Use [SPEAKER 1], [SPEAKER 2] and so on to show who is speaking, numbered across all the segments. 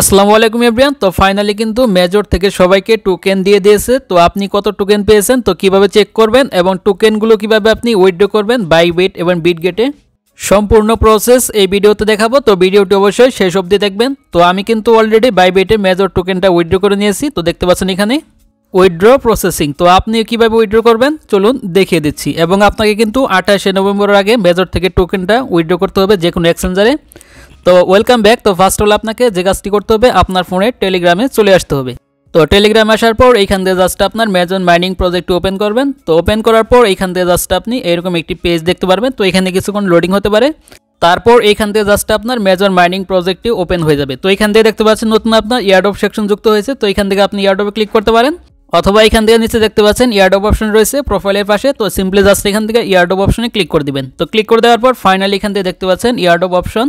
[SPEAKER 1] আসসালামু আলাইকুম এভরিয়ান তো ফাইনালি কিন্তু মেজর থেকে সবাইকে টোকেন দিয়ে দিয়েছে তো আপনি কত টোকেন পেয়েছেন তো কিভাবে চেক করবেন এবং টোকেনগুলো কিভাবে আপনি উইথড্র করবেন বাই বিট এবং বিট গেটে সম্পূর্ণ প্রসেস এই ভিডিওতে দেখাবো তো ভিডিওটি অবশ্যই শেষ অবধি দেখবেন তো আমি কিন্তু অলরেডি বাই বিটে মেজর টোকেনটা উইথড্র করে নিয়েছি তো দেখতে পাচ্ছেন এখানে উইথড্র প্রসেসিং তো আপনি কিভাবে উইথড্র করবেন চলুন দেখিয়ে দিচ্ছি এবং আপনাকে কিন্তু আঠাশে নভেম্বরের আগে মেজর থেকে টোকেনটা উইথড্র করতে হবে যে কোনো এক্সচেঞ্জারে তো ওয়েলকাম ব্যাক তো ফার্স্ট হল আপনাকে যে কাজটি করতে হবে আপনার ফোনে টেলিগ্রামে চলে আসতে হবে তো টেলিগ্রাম আসার পর এইখান দিয়ে জাস্ট আপনার ম্যাজন মাইনিং প্রজেক্ট ওপেন করবেন তো ওপেন করার পর এইখান দিয়ে জাস্ট আপনি এরকম একটি পেজ দেখতে পারবেন তো এখানে কিছুক্ষণ লোডিং হতে পারে তারপর এইখান থেকে জাস্ট আপনার মেজর মাইনিং প্রজেক্টটি ওপেন হয়ে যাবে তো এখান থেকে দেখতে পাচ্ছেন নতুন আপনার ইয়ারডপ সেকশন যুক্ত হয়েছে তো এখান থেকে আপনি ইয়ারডপে ক্লিক করতে পারেন অথবা এখান থেকে নিচে দেখতে পাচ্ছেন ইয়ারডপ অপশন রয়েছে প্রোফাইলের পাশে তো সিম্পলি জাস্ট এখান থেকে ইয়ারডপ অপশনে ক্লিক করে দিবেন তো ক্লিক করে দেওয়ার পর ফাইনালি এখান থেকে দেখতে পাচ্ছেন ইয়ারডপ অপশন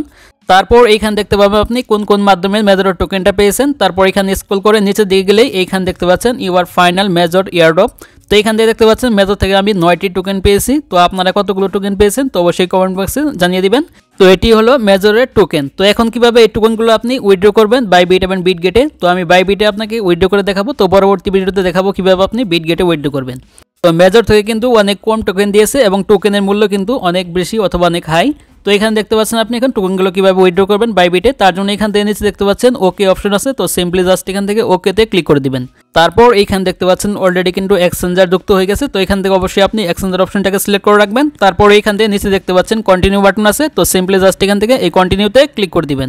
[SPEAKER 1] তারপর এইখান দেখতে পাবেন আপনি কোন কোন মাধ্যমে মেজর টোকেনটা পেয়েছেন তারপর এখানে স্ক্রল করে নিচে দিয়ে গেলেই এইখান দেখতে পাচ্ছেন ইউআর ফাইনাল মেজর ইয়ারডপ তো এখান থেকে দেখতে পাচ্ছেন মেজর থেকে আমি নয়টি টোকেন পেয়েছি তো আপনারা কতগুলো টোকেন পেয়েছেন তো অবশ্যই কমেন্ট বক্সে জানিয়ে দিবেন তো এটি হলো মেজরের টোকেন তো এখন কিভাবে এই টোকেনগুলো আপনি উইড্রো করবেন বাই বিট এবং বিট গেটে তো আমি বাই বিটে আপনাকে উইড্রো করে দেখাবো তো পরবর্তী ভিডিওতে দেখাবো কিভাবে আপনি বিট গেটে উইড্রো করবেন তো মেজর থেকে কিন্তু অনেক কম টোকেন দিয়েছে এবং টোকেনের মূল্য কিন্তু অনেক বেশি অথবা অনেক হাই তো এখানে দেখতে পাচ্ছেন আপনি এখন টোকেনগুলো কীভাবে উইড্রো করবেন বাইবিটে তার জন্য এখান থেকে নিচে দেখতে পাচ্ছেন ওকে অপশন আছে তো সিম্পলি জাস্ট এখান থেকে ওকেতে ক্লিক করে দিবেন তারপর এখানে দেখতে পাচ্ছেন অলরেডি কিন্তু এক্সচেঞ্জার যুক্ত হয়ে গেছে তো এখান থেকে অবশ্যই আপনি এক্সচেঞ্জার অপশনটাকে সিলেক্ট করে রাখবেন তারপর এখান থেকে নিচে দেখতে পাচ্ছেন কন্টিনিউ বাটন আছে তো সিম্পলি জাস্ট এখান থেকে এই কন্টিনিউতে ক্লিক করে দিবেন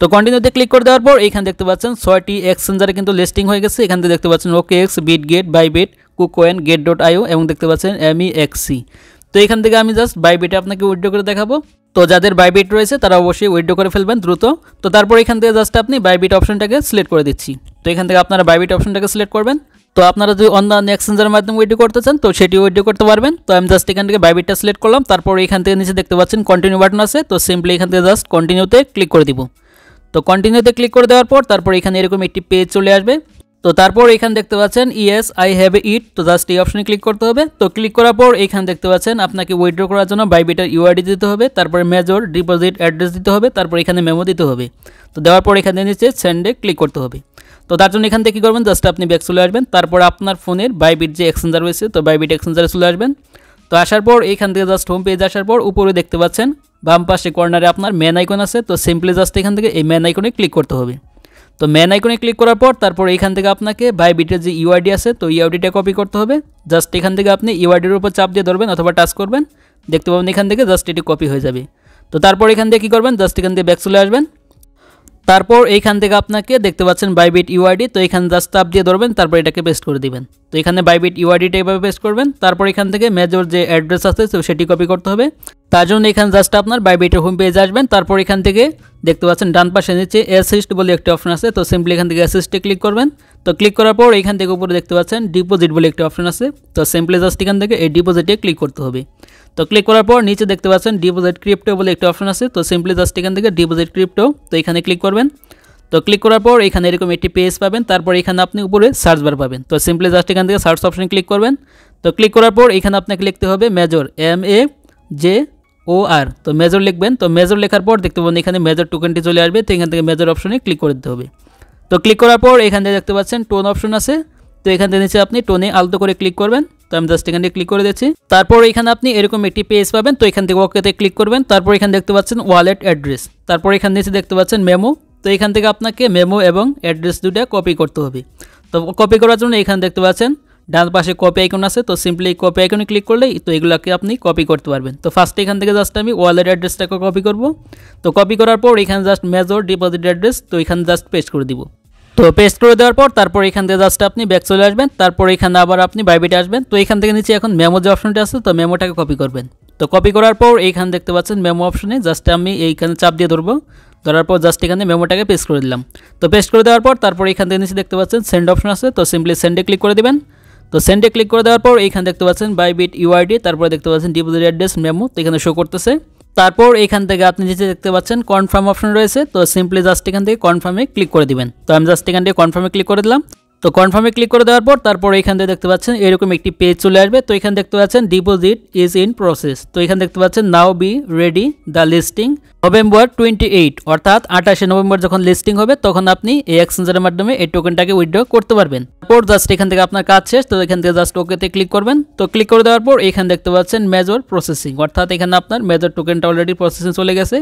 [SPEAKER 1] তো কন্টিনিউতে ক্লিক করে দেওয়ার পর এখানে দেখতে পাচ্ছেন ছয়টি এক্সচেঞ্জারে কিন্তু লিস্টিং হয়ে গেছে এখান থেকে দেখতে পাচ্ছেন OKX Bitget Bybit KuCoin Gate dot IO এবং দেখতে পাচ্ছেন এমই এক্সি e তো এখান থেকে আমি জাস্ট বাইবিটে আপনাকে উইড্রো করে দেখাবো তো যাদের বাইবিট রয়েছে তারা অবশ্যই উইড্রো করে ফেলবেন দ্রুত তো তারপর এখান থেকে জাস্ট আপনি বাইবিট অপশনটাকে সিলেক্ট করে দিচ্ছি তো এখান থেকে আপনারা বাইবিট অপশনটাকে সিলেক্ট করবেন তো আপনারা যদি অন্যান্য এক্সচেঞ্জের মাধ্যমে উইড্রো করতে চান তো সেটি উইড্রো করতে পারবেন তো আমি জাস্ট এখান থেকে বাইবিটটা সিলেক্ট করলাম তারপর এখান থেকে নিচে দেখতে পাচ্ছেন কন্টিনিউ বাটন আছে তো সিম্পলি এখান থেকে জাস্ট কন্টিনিউতে ক্লিক করে দিব তো কন্টিনিউতে ক্লিক করে দেওয়ার পর তারপর এখানে এরকম একটি পেজ চলে আসবে তো তারপর এখানে দেখতে পাচ্ছেন ইয়েস আই হ্যাভ ইট তো জাস্ট এই অপশনে ক্লিক করতে হবে তো ক্লিক করার পর এখানে দেখতে পাচ্ছেন আপনাকে উইথড্র করার জন্য বাইবিটার ইউআইডি দিতে হবে তারপরে মেজর ডিপোজিট অ্যাড্রেস দিতে হবে তারপর এখানে মেমো দিতে হবে তো দেওয়ার পর এখানে নিচে সেন্ডে ক্লিক করতে হবে তো তার জন্য এখান থেকে কী করবেন জাস্ট আপনি ব্যাক চলে আসবেন তারপর আপনার ফোনের বাইবিট যে এক্সচেঞ্জার রয়েছে তো বাইবিট এক্সচেঞ্জারে চলে আসবেন তো আসার পর এখান থেকে জাস্ট হোম পেজ আসার পর উপরে দেখতে পাচ্ছেন বাম পাশে কর্নারে আপনার ম্যান আইকন আছে তো সিম্পলি জাস্ট এখান থেকে এই ম্যান আইকনে ক্লিক করতে হবে তো ম্যান আইকনে ক্লিক করার পর তারপর এখান থেকে আপনাকে বিটের যে ইউআইডি আছে তো ইউআইডিটা কপি করতে হবে জাস্ট এখান থেকে আপনি ইউআইডির উপর চাপ দিয়ে ধরবেন অথবা টাচ করবেন দেখতে পাবেন এখান থেকে জাস্ট এটি কপি হয়ে যাবে তো তারপর এখান থেকে কী করবেন জাস্ট এখান থেকে ব্যাক চলে আসবেন তারপর এইখান থেকে আপনাকে দেখতে পাচ্ছেন বাইবিট ইউআইডি তো এখানে জাস্ট আপ দিয়ে ধরবেন তারপর এটাকে পেস্ট করে দিবেন তো এখানে বাইবিট ইউআইডিটা এভাবে পেস্ট করবেন তারপর এখান থেকে মেজর যে অ্যাড্রেস আছে তো সেটি কপি করতে হবে তার জন্য এখানে জাস্ট আপনার বাইবিটের হোম পেজে আসবেন তারপর এখান থেকে দেখতে পাচ্ছেন ডান পাশে নিচে অ্যাসিস্ট বলে একটি অপশন আছে তো সিম্পলি এখান থেকে অ্যাসিস্টে ক্লিক করবেন তো ক্লিক করার পর এখান থেকে উপরে দেখতে পাচ্ছেন ডিপোজিট বলে একটি অপশন আছে তো সিম্পলি জাস্ট এখান থেকে এই ডিপোজিটে ক্লিক করতে হবে তো ক্লিক করার পর নিচে দেখতে পাচ্ছেন ডিপোজিট ক্রিপ্টো বলে একটি অপশন আছে তো সিম্পলি জাস্ট এখান থেকে ডিপোজিট ক্রিপ্টো তো এখানে ক্লিক করবেন তো ক্লিক করার পর এখানে এরকম একটি পেজ পাবেন তারপর এখানে আপনি উপরে সার্চ বার পাবেন তো সিম্পলি জাস্ট এখান থেকে সার্চ অপশন ক্লিক করবেন তো ক্লিক করার পর এখানে আপনাকে লিখতে হবে major M A J O R তো মেজর লিখবেন তো মেজর লেখার পর দেখতে পাবেন এখানে মেজর টোকেনটি চলে আসবে তো এখান থেকে মেজর অপশনে ক্লিক করে দিতে হবে তো ক্লিক করার পর এখান থেকে দেখতে পাচ্ছেন টোন অপশন আছে তো এখান থেকে নিচে আপনি টোনে আলতো করে ক্লিক করবেন তো আমি জাস্ট এখান থেকে ক্লিক করে দিচ্ছি তারপর এখানে আপনি এরকম একটি পেজ পাবেন তো এখান থেকে ওকেতে ক্লিক করবেন তারপর এখানে দেখতে পাচ্ছেন ওয়ালেট অ্যাড্রেস তারপর এখান নিচে দেখতে পাচ্ছেন মেমো তো এখান থেকে আপনাকে মেমো এবং অ্যাড্রেস দুটা কপি করতে হবে তো কপি করার জন্য এখানে দেখতে পাচ্ছেন ডান পাশে কপি আইকন আছে তো সিম্পলি কপি আইকনে ক্লিক করলেই তো এগুলোকে আপনি কপি করতে পারবেন তো ফার্স্ট এখান থেকে জাস্ট আমি ওয়ালেট অ্যাড্রেসটাকে কপি করব তো কপি করার পর এখানে জাস্ট মেজর ডিপোজিট অ্যাড্রেস তো এখানে জাস্ট পেস্ট করে দিবো তো পেস্ট করে দেওয়ার পর তারপর এখান থেকে জাস্ট আপনি ব্যাক চলে আসবেন তারপর এখানে আবার আপনি বাইবিটে আসবেন তো এখান থেকে নিচে এখন মেমো যে অপশনটা আছে তো মেমোটাকে কপি করবেন তো কপি করার পর এইখানে দেখতে পাচ্ছেন মেমো অপশনে জাস্ট আমি এইখানে চাপ দিয়ে ধরবো ধরার পর জাস্ট এখানে মেমোটাকে পেস্ট করে দিলাম তো পেস্ট করে দেওয়ার পর তারপর এখান থেকে নিচে দেখতে পাচ্ছেন সেন্ড অপশন আছে তো সিম্পলি সেন্ডে ক্লিক করে দেবেন তো সেন্ডে ক্লিক করে দেওয়ার পর এইখানে দেখতে পাচ্ছেন বাইবিট ইউআইডি তারপরে দেখতে পাচ্ছেন ডিপোজিট অ্যাড্রেস মেমো তো এখানে শো করতেছে তারপর এখান থেকে আপনি যেটা দেখতে পাচ্ছেন কনফার্ম অপশন রয়েছে তো সিম্পলি জাস্ট এখান থেকে কনফার্মে ক্লিক করে দিবেন তো আমি জাস্ট এখান থেকে কনফার্মে ক্লিক করে দিলাম তো কনফার্মে ক্লিক করে দেওয়ার পর তারপর এখান থেকে দেখতে পাচ্ছেন এরকম একটি পেজ চলে আসবে তো এখানে দেখতে পাচ্ছেন ডিপোজিট ইজ ইন প্রসেস তো এখানে দেখতে পাচ্ছেন now be ready the listing November twenty eight অর্থাৎ আঠাশে নভেম্বর যখন লিস্টিং হবে তখন আপনি এই এক্সচেঞ্জের মাধ্যমে এই টোকেনটাকে উইথড্র করতে পারবেন তারপর জাস্ট এখান থেকে আপনার কাজ শেষ তো এখান থেকে জাস্ট ওকেতে ক্লিক করবেন তো ক্লিক করে দেওয়ার পর এখানে দেখতে পাচ্ছেন মেজর প্রসেসিং অর্থাৎ এখানে আপনার মেজর টোকেনটা অলরেডি প্রসেসিং চলে গেছে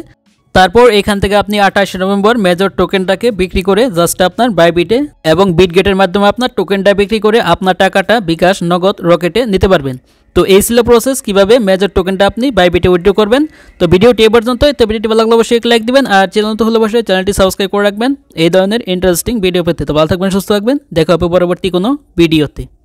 [SPEAKER 1] তারপর এখান থেকে আপনি আঠাশ নভেম্বর মেজর টোকেনটাকে বিক্রি করে জাস্ট আপনার বাইবিটে এবং বিট গেটের মাধ্যমে আপনার টোকেনটা বিক্রি করে আপনার টাকাটা বিকাশ নগদ রকেটে নিতে পারবেন তো এই ছিল প্রসেস কীভাবে মেজর টোকেনটা আপনি বাইবিটে উইড্রো করবেন তো ভিডিওটি এ পর্যন্ত তো ভিডিওটি ভালো লাগলে অবশ্যই লাইক দিবেন আর চ্যানেল তো হলে অবশ্যই চ্যানেলটি সাবস্ক্রাইব করে রাখবেন এই ধরনের ইন্টারেস্টিং ভিডিও পেতে তো ভালো থাকবেন সুস্থ থাকবেন দেখা হবে পরবর্তী কোনো ভিডিওতে